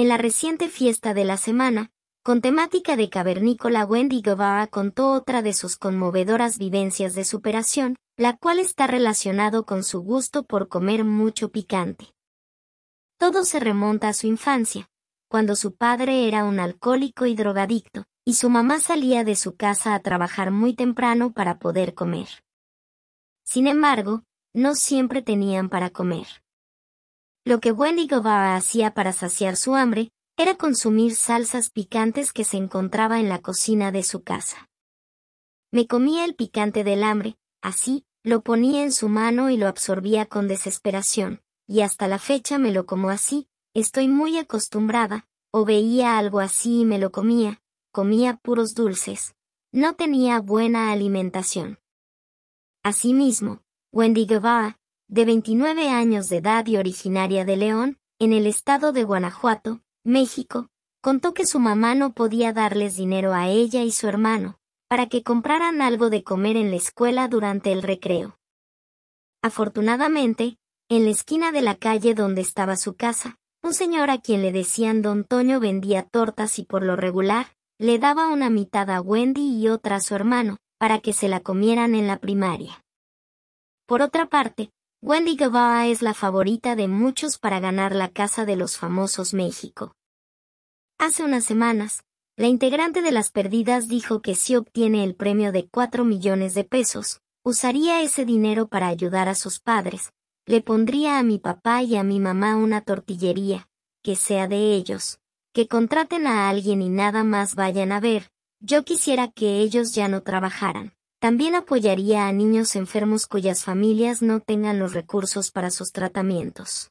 en la reciente fiesta de la semana, con temática de cavernícola Wendy Guevara contó otra de sus conmovedoras vivencias de superación, la cual está relacionado con su gusto por comer mucho picante. Todo se remonta a su infancia, cuando su padre era un alcohólico y drogadicto, y su mamá salía de su casa a trabajar muy temprano para poder comer. Sin embargo, no siempre tenían para comer. Lo que Wendy Guevara hacía para saciar su hambre, era consumir salsas picantes que se encontraba en la cocina de su casa. Me comía el picante del hambre, así, lo ponía en su mano y lo absorbía con desesperación, y hasta la fecha me lo como así, estoy muy acostumbrada, o veía algo así y me lo comía, comía puros dulces. No tenía buena alimentación. Asimismo, Wendy Guevara, de 29 años de edad y originaria de León, en el estado de Guanajuato, México, contó que su mamá no podía darles dinero a ella y su hermano, para que compraran algo de comer en la escuela durante el recreo. Afortunadamente, en la esquina de la calle donde estaba su casa, un señor a quien le decían Don Toño vendía tortas y por lo regular, le daba una mitad a Wendy y otra a su hermano, para que se la comieran en la primaria. Por otra parte, Wendy Guevara es la favorita de muchos para ganar la Casa de los Famosos México. Hace unas semanas, la integrante de Las Perdidas dijo que si obtiene el premio de 4 millones de pesos, usaría ese dinero para ayudar a sus padres, le pondría a mi papá y a mi mamá una tortillería, que sea de ellos, que contraten a alguien y nada más vayan a ver, yo quisiera que ellos ya no trabajaran. También apoyaría a niños enfermos cuyas familias no tengan los recursos para sus tratamientos.